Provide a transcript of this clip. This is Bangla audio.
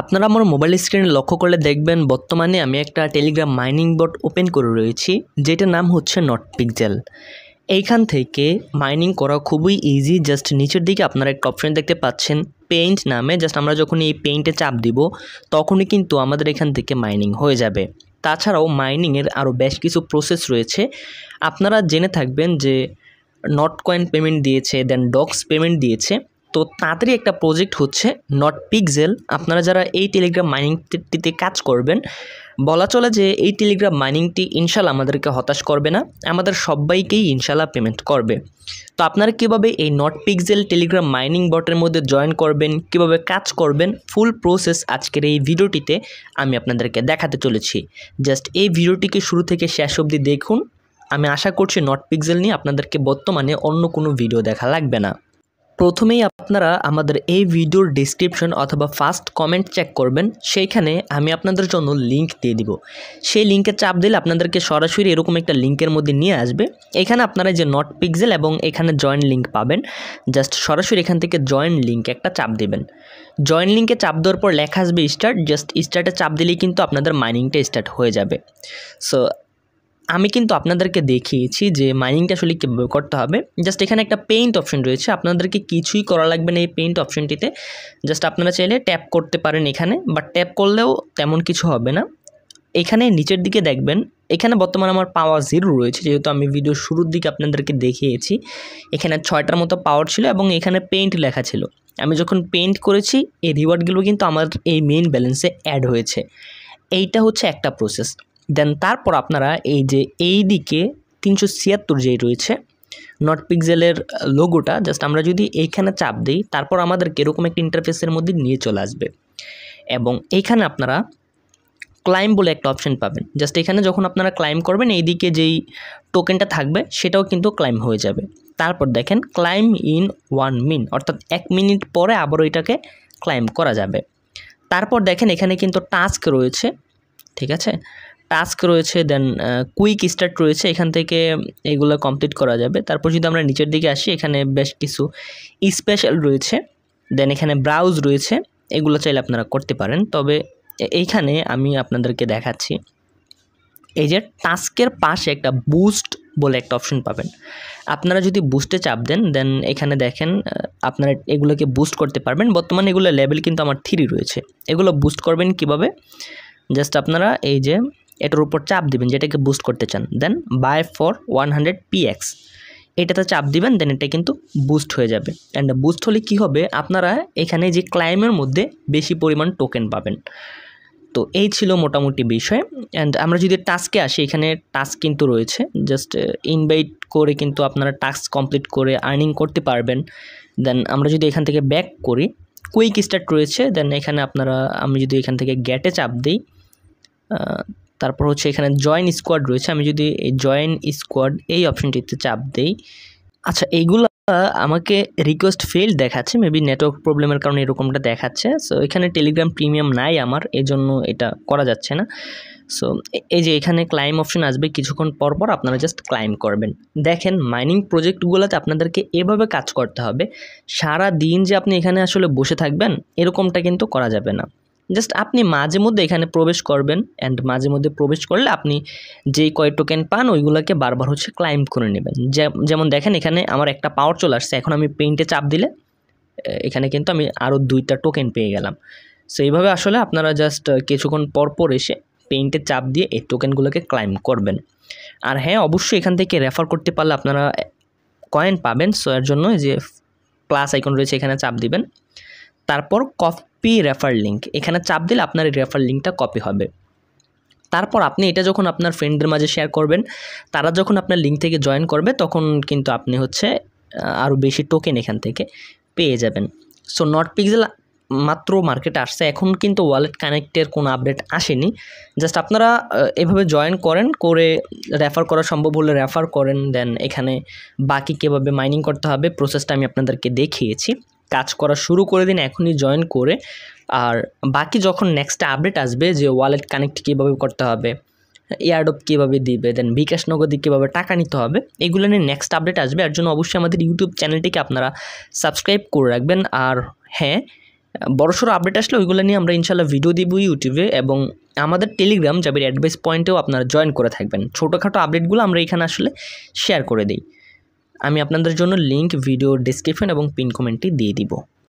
আপনারা আমার মোবাইল স্ক্রিনে লক্ষ্য করলে দেখবেন বর্তমানে আমি একটা টেলিগ্রাম মাইনিং বট ওপেন করে রয়েছি যেটার নাম হচ্ছে নট পিকজেল এইখান থেকে মাইনিং করা খুবই ইজি জাস্ট নিচের দিকে আপনারা একটা অপশন দেখতে পাচ্ছেন পেইন্ট নামে জাস্ট আমরা যখন এই পেইন্টে চাপ দিব তখনই কিন্তু আমাদের এখান থেকে মাইনিং হয়ে যাবে তাছাড়াও মাইনিংয়ের আরও বেশ কিছু প্রসেস রয়েছে আপনারা জেনে থাকবেন যে নট কয়েন পেমেন্ট দিয়েছে দেন ডক্স পেমেন্ট দিয়েছে তো তাড়াতাড়ি একটা প্রজেক্ট হচ্ছে নট পিকজেল আপনারা যারা এই টেলিগ্রাম মাইনিংটিতে কাজ করবেন বলা চলে যে এই টেলিগ্রাম মাইনিংটি ইনশাল্লাহ আমাদেরকে হতাশ করবে না আমাদের সবাইকেই ইনশাল্লাহ পেমেন্ট করবে তো আপনারা কীভাবে এই নট পিকজেল টেলিগ্রাম মাইনিং বটের মধ্যে জয়েন করবেন কিভাবে কাজ করবেন ফুল প্রসেস আজকের এই ভিডিওটিতে আমি আপনাদেরকে দেখাতে চলেছি জাস্ট এই ভিডিওটিকে শুরু থেকে শেষ অবধি দেখুন আমি আশা করছি নট পিকজেল নিয়ে আপনাদেরকে বর্তমানে অন্য কোনো ভিডিও দেখা লাগবে না প্রথমেই আপনারা আমাদের এই ভিডিওর ডিসক্রিপশন অথবা ফার্স্ট কমেন্ট চেক করবেন সেইখানে আমি আপনাদের জন্য লিংক দিয়ে দিব সেই লিঙ্কে চাপ দিলে আপনাদেরকে সরাসরি এরকম একটা লিঙ্কের মধ্যে নিয়ে আসবে এখানে আপনারা যে নট পিক্সেল এবং এখানে জয়েন্ট লিঙ্ক পাবেন জাস্ট সরাসরি এখান থেকে জয়েন্ট লিঙ্ক একটা চাপ দেবেন জয়েন্ট লিঙ্কে চাপ দেওয়ার পর লেখা আসবে স্টার্ট জাস্ট স্টার্টে চাপ দিলেই কিন্তু আপনাদের মাইনিংটা স্টার্ট হয়ে যাবে সো আমি কিন্তু আপনাদেরকে দেখিয়েছি যে মাইনিংটা আসলে কীভাবে করতে হবে জাস্ট এখানে একটা পেইন্ট অপশন রয়েছে আপনাদেরকে কিছুই করা লাগবে না এই পেইন্ট অপশনটিতে জাস্ট আপনারা চাইলে ট্যাপ করতে পারেন এখানে বা ট্যাপ করলেও তেমন কিছু হবে না এখানে নিচের দিকে দেখবেন এখানে বর্তমানে আমার পাওয়ার জিরো রয়েছে যেহেতু আমি ভিডিও শুরুর দিকে আপনাদেরকে দেখিয়েছি এখানে ছয়টার মতো পাওয়ার ছিল এবং এখানে পেইন্ট লেখা ছিল আমি যখন পেইন্ট করেছি এই রিওয়ার্ডগুলো কিন্তু আমার এই মেইন ব্যালেন্সে অ্যাড হয়েছে এইটা হচ্ছে একটা প্রসেস দেন তারপর আপনারা এই যে এই দিকে তিনশো ছিয়াত্তর যেই রয়েছে নট পিক্সেলের লোগোটা জাস্ট আমরা যদি এইখানে চাপ দিই তারপর আমাদেরকে এরকম একটা ইন্টারফেসের মধ্যে নিয়ে চলে আসবে এবং এইখানে আপনারা ক্লাইম বলে একটা অপশন পাবেন জাস্ট এখানে যখন আপনারা ক্লাইম করবেন এইদিকে যেই টোকেনটা থাকবে সেটাও কিন্তু ক্লাইম হয়ে যাবে তারপর দেখেন ক্লাইম ইন ওয়ান মিন অর্থাৎ এক মিনিট পরে আবারও এটাকে ক্লাইম করা যাবে তারপর দেখেন এখানে কিন্তু টাস্ক রয়েছে ঠিক আছে টাস্ক রয়েছে দেন কুইক স্টার্ট রয়েছে এখান থেকে এগুলো কমপ্লিট করা যাবে তারপর যদি আমরা নিচের দিকে আসি এখানে বেশ কিছু স্পেশাল রয়েছে দেন এখানে ব্রাউজ রয়েছে এগুলো চাইলে আপনারা করতে পারেন তবে এইখানে আমি আপনাদেরকে দেখাচ্ছি এই যে টাস্কের পাশে একটা বুস্ট বলে একটা অপশন পাবেন আপনারা যদি বুস্টে চাপ দেন দেন এখানে দেখেন আপনারা এগুলোকে বুস্ট করতে পারবেন বর্তমানে এগুলো লেভেল কিন্তু আমার থ্রি রয়েছে এগুলো বুস্ট করবেন কিভাবে জাস্ট আপনারা এই যে এটার উপর চাপ দিবেন যেটাকে বুস্ট করতে চান দেন buy for one hundred PX এটাতে চাপ দিবেন দেন এটা কিন্তু বুস্ট হয়ে যাবে অ্যান্ড বুস্ট হলে কি হবে আপনারা এখানে যে ক্লাইমের মধ্যে বেশি পরিমাণ টোকেন পাবেন তো এই ছিল মোটামুটি বিষয় অ্যান্ড আমরা যদি টাস্কে আসি এখানে টাস্ক কিন্তু রয়েছে জাস্ট ইনভাইট uh, করে কিন্তু আপনারা টাস্ক কমপ্লিট করে আর্নিং করতে পারবেন দেন আমরা যদি এখান থেকে ব্যাক করি কুইক স্টার্ট রয়েছে দেন এখানে আপনারা আমি যদি এখান থেকে গ্যাটে চাপ দিই তারপর হচ্ছে এখানে জয়েন স্কোয়াড রয়েছে আমি যদি এই জয়েন স্কোয়াড এই অপশনটিতে চাপ দেই আচ্ছা এইগুলো আমাকে রিকোয়েস্ট ফেল দেখাচ্ছে মেবি নেটওয়ার্ক প্রবলেমের কারণে এরকমটা দেখাচ্ছে সো এখানে টেলিগ্রাম প্রিমিয়াম নাই আমার এজন্য এটা করা যাচ্ছে না সো এই যে এখানে ক্লাইম অপশন আসবে কিছুক্ষণ পর পর আপনারা জাস্ট ক্লাইম করবেন দেখেন মাইনিং প্রজেক্টগুলোতে আপনাদেরকে এভাবে কাজ করতে হবে সারা দিন যে আপনি এখানে আসলে বসে থাকবেন এরকমটা কিন্তু করা যাবে না জাস্ট আপনি মাঝে মধ্যে এখানে প্রবেশ করবেন অ্যান্ড মাঝে মধ্যে প্রবেশ করলে আপনি যেই কয় টোকেন পান ওইগুলোকে বারবার হচ্ছে ক্লাইম করে নেবেন যেমন দেখেন এখানে আমার একটা পাওয়ার চলে আসছে এখন আমি পেইন্টে চাপ দিলে এখানে কিন্তু আমি আরও দুইটা টোকেন পেয়ে গেলাম সো এইভাবে আসলে আপনারা জাস্ট কিছুক্ষণ পরপর এসে পেইন্টে চাপ দিয়ে এই টোকেনগুলোকে ক্লাইম করবেন আর হ্যাঁ অবশ্যই এখান থেকে রেফার করতে পারলে আপনারা কয়েন পাবেন সো এর জন্য যে প্লাস আইকন রয়েছে এখানে চাপ দিবেন তারপর কফ পি রেফার লিঙ্ক এখানে চাপ দিলে আপনার এই রেফার লিঙ্কটা কপি হবে তারপর আপনি এটা যখন আপনার ফ্রেন্ডদের মাঝে শেয়ার করবেন তারা যখন আপনার লিঙ্ক থেকে জয়েন করবে তখন কিন্তু আপনি হচ্ছে আরও বেশি টোকেন এখান থেকে পেয়ে যাবেন সো নট পিক্সেল মাত্র মার্কেটে আসছে এখন কিন্তু ওয়ালেট কানেক্টের কোনো আপডেট আসেনি জাস্ট আপনারা এভাবে জয়েন করেন করে রেফার করা সম্ভব হলে রেফার করেন দেন এখানে বাকি কীভাবে মাইনিং করতে হবে প্রসেসটা আমি আপনাদেরকে দেখিয়েছি কাজ করা শুরু করে দিন এখনই জয়েন করে আর বাকি যখন নেক্সট আপডেট আসবে যে ওয়ালেট কানেক্ট কীভাবে করতে হবে এয়ারডপ কীভাবে দিবে দেন বিকাশ নগদে কীভাবে টাকা নিতে হবে এগুলো নিয়ে নেক্সট আপডেট আসবে আর জন্য অবশ্যই আমাদের ইউটিউব চ্যানেলটিকে আপনারা সাবস্ক্রাইব করে রাখবেন আর হ্যাঁ বড়সড় আপডেট আসলে ওইগুলো নিয়ে আমরা ইনশাল্লাহ ভিডিও দিব ইউটিউবে এবং আমাদের টেলিগ্রাম যাবে অ্যাডভাইস পয়েন্টেও আপনারা জয়েন করে থাকবেন ছোটোখাটো আপডেটগুলো আমরা এখানে আসলে শেয়ার করে দিই আমি আপনাদের জন্য লিঙ্ক ভিডিও ডিসক্রিপশন এবং পিন কমেন্টটি দিয়ে দিব